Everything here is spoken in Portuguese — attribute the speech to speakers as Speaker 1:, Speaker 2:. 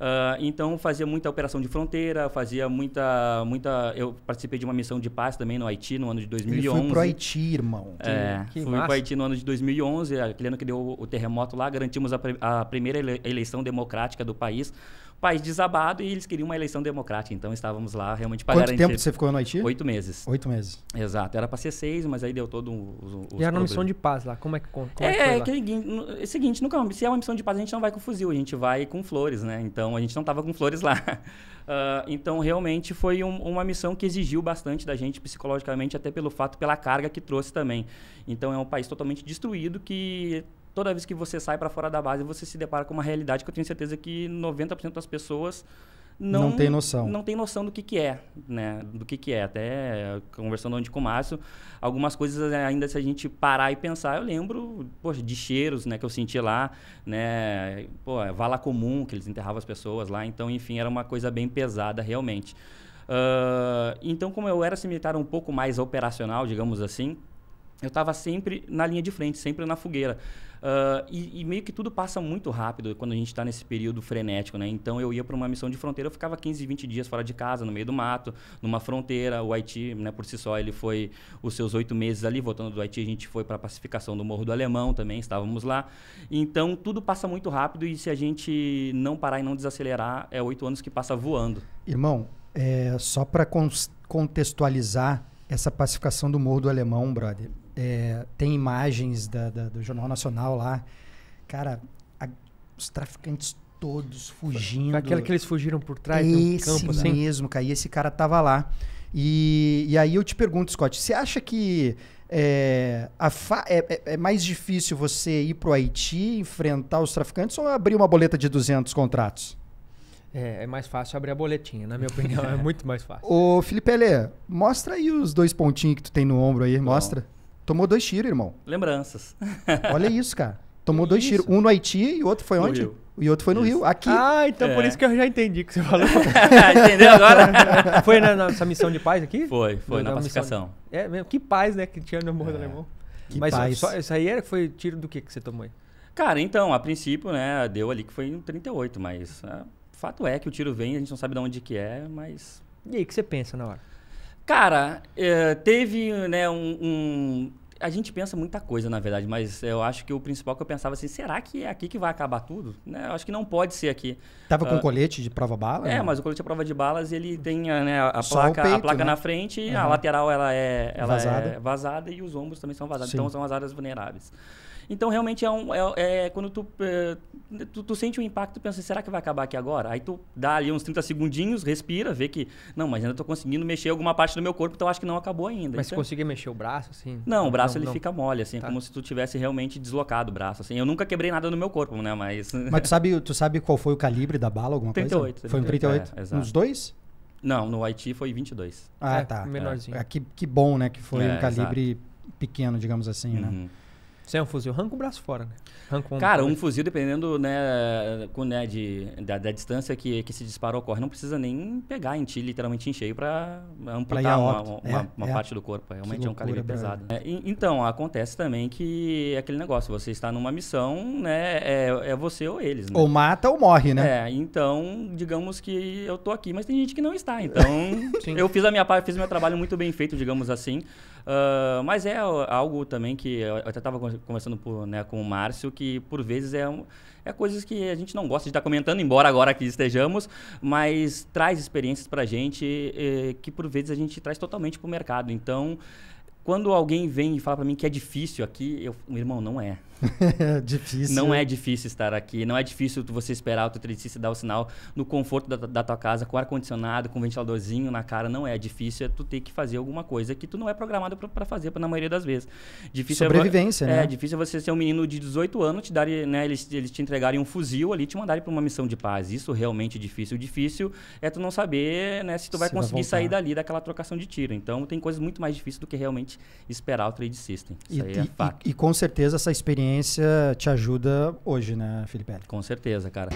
Speaker 1: Uh, então fazia muita operação de fronteira, fazia muita, muita. Eu participei de uma missão de paz também no Haiti no ano de 2011. Ele foi pro Haiti,
Speaker 2: irmão. é, que fui massa. pro
Speaker 1: Haiti no ano de 2011, aquele ano que deu o terremoto lá, garantimos a, a primeira eleição democrática do país país desabado e eles queriam uma eleição democrática. Então estávamos lá realmente para Quanto garantir. Quanto tempo
Speaker 2: você ficou no Haiti? Oito meses. Oito meses.
Speaker 1: Exato. Era para ser seis, mas aí deu todo um. Os, os e era uma missão
Speaker 2: de paz lá. Como é que. Como é, é, que, é, é,
Speaker 1: seguinte, nunca, é se é uma missão de paz, a gente não vai com fuzil, a gente vai com flores, né? Então a gente não estava com flores lá. Uh, então realmente foi um, uma missão que exigiu bastante da gente psicologicamente, até pelo fato, pela carga que trouxe também. Então é um país totalmente destruído que toda vez que você sai para fora da base, você se depara com uma realidade que eu tenho certeza que 90% das pessoas
Speaker 2: não, não tem noção. Não
Speaker 1: tem noção do que, que é, né? Do que, que é. Até conversando onde com o Márcio, algumas coisas eh, ainda se a gente parar e pensar, eu lembro, poxa, de cheiros, né, que eu senti lá, né? Pô, é vala comum que eles enterravam as pessoas lá, então, enfim, era uma coisa bem pesada realmente. Uh, então, como eu era militar um pouco mais operacional, digamos assim, eu estava sempre na linha de frente, sempre na fogueira. Uh, e, e, meio que tudo passa muito rápido quando a gente está nesse período frenético, né? Então eu ia para uma missão de fronteira, eu ficava 15, 20 dias fora de casa, no meio do mato, numa fronteira. O Haiti, né, por si só, ele foi os seus oito meses ali. Voltando do Haiti, a gente foi para a pacificação do Morro do Alemão também, estávamos lá. Então tudo passa muito rápido e se a gente não parar e não desacelerar, é oito anos que passa voando.
Speaker 2: Irmão, é, só para contextualizar essa pacificação do Morro do Alemão, brother é, tem imagens da, da, do Jornal Nacional lá. Cara, a, os traficantes todos fugindo. Foi aquela que eles fugiram por trás do de um campo, assim? mesmo, cara. E esse cara tava lá. E, e aí eu te pergunto, Scott, você acha que é, é, é, é, mais difícil você ir pro Haiti, enfrentar os traficantes ou abrir uma boleta de 200 contratos? É, é mais fácil abrir a boletinha, na minha opinião, é muito mais fácil. Ô, Felipe Lê, mostra aí os dois pontinhos que tu tem no ombro aí, Bom. mostra. Tomou dois tiros, irmão. Lembranças. Olha isso, cara. Tomou que dois tiros. Um no Haiti e o outro foi no onde? Rio. E outro foi no isso. Rio, aqui. Ah, então é. por isso que eu já entendi o que você falou. Entendeu agora? foi na, nessa missão de paz aqui? Foi, foi, na, na pacificação. De... É mesmo, que paz, né, que tinha no Morro é. do Alemão. Que Mas paz. Só, isso aí era, foi tiro do que que você tomou aí?
Speaker 1: Cara, então, a princípio, né, deu ali que foi um 38, mas uh, fato é que o tiro vem, a gente não sabe de onde que é, mas... E aí, o que você pensa na hora? Cara, uh, teve né, um, um, a gente pensa muita coisa, na verdade, mas eu acho que o principal que eu pensava assim, será que é aqui que vai acabar tudo? Né? Eu acho que não pode ser aqui. Tava uh, com ah,
Speaker 2: colete de prova bala? É, mas
Speaker 1: o colete de é prova de balas, ele tem a, ah, né, a placa, peito, a placa né? na frente, uhum. a lateral ela, é, ela é vazada. é vazada e os ombros também são vazados, então Sim. então são as áreas vulneráveis. Então, realmente, é, um, é, é quando tu, é, tu, tu, sente o um impacto, tu pensa, será que vai acabar aqui agora? Aí tu dá ali uns 30 segundinhos, respira, vê que, não, mas ainda tô conseguindo mexer alguma parte do meu corpo, então acho que não acabou ainda. Mas então, você é conseguir mexer o braço, assim? Não, o braço não, ele não. fica mole, assim, tá. como se tu tivesse realmente deslocado o braço, assim. Eu nunca quebrei nada no meu corpo, né, mas... Mas tu
Speaker 2: sabe, tu sabe qual foi o calibre da bala, alguma 38, coisa? 38. Foi um 38? É, exato. Nos dois?
Speaker 1: Não, no Haiti foi 22. Ah, é, tá. Menorzinho.
Speaker 2: É, que, que bom, né? Que foi é, um calibre exato. pequeno, digamos assim, né? uhum. né? Se é um fuzil, arranca o braço fora, né? Arranca um Cara, um
Speaker 1: fuzil, dependendo né, com, né, de, da, da, distância que, que esse disparo ocorre, não precisa nem pegar em ti, literalmente em cheio, para amputar uma, uma, é, uma, é. parte do corpo. É, realmente loucura, é um calibre pesado. É, então, acontece também que é aquele negócio, você está numa missão, né? É, é, você ou eles, né? Ou mata ou morre, né? É, então, digamos que eu tô aqui, mas tem gente que não está. Então, eu fiz a minha parte, fiz meu trabalho muito bem feito, digamos assim. Uh, mas é algo também que eu até estava conversando por, né, com o Márcio, que por vezes é, um, é coisas que a gente não gosta de estar comentando, embora agora aqui estejamos, mas traz experiências para a gente eh, que por vezes a gente traz totalmente para o mercado. Então, quando alguém vem e fala para mim que é difícil aqui, eu, meu irmão, não é. difícil. Não é difícil estar aqui. Não é difícil você esperar o teu dar o sinal no conforto da, da tua casa, com ar-condicionado, com ventiladorzinho na cara. Não é difícil. É tu ter que fazer alguma coisa que tu não é programado para fazer na maioria das vezes. Difícil é Sobrevivência, é, né? É, difícil você ser um menino de 18 anos, te darem, né, eles, eles te entregarem um fuzil ali te mandarem para uma missão de paz. Isso realmente é difícil. O difícil é tu não saber né, se tu vai se conseguir vai sair dali daquela trocação de tiro. Então, tem coisas muito mais difíceis do que realmente esperar o trade system. Isso e, aí é
Speaker 2: fato. E, e, com certeza essa experiência te ajuda hoje, né, Felipe?
Speaker 1: Com certeza, cara.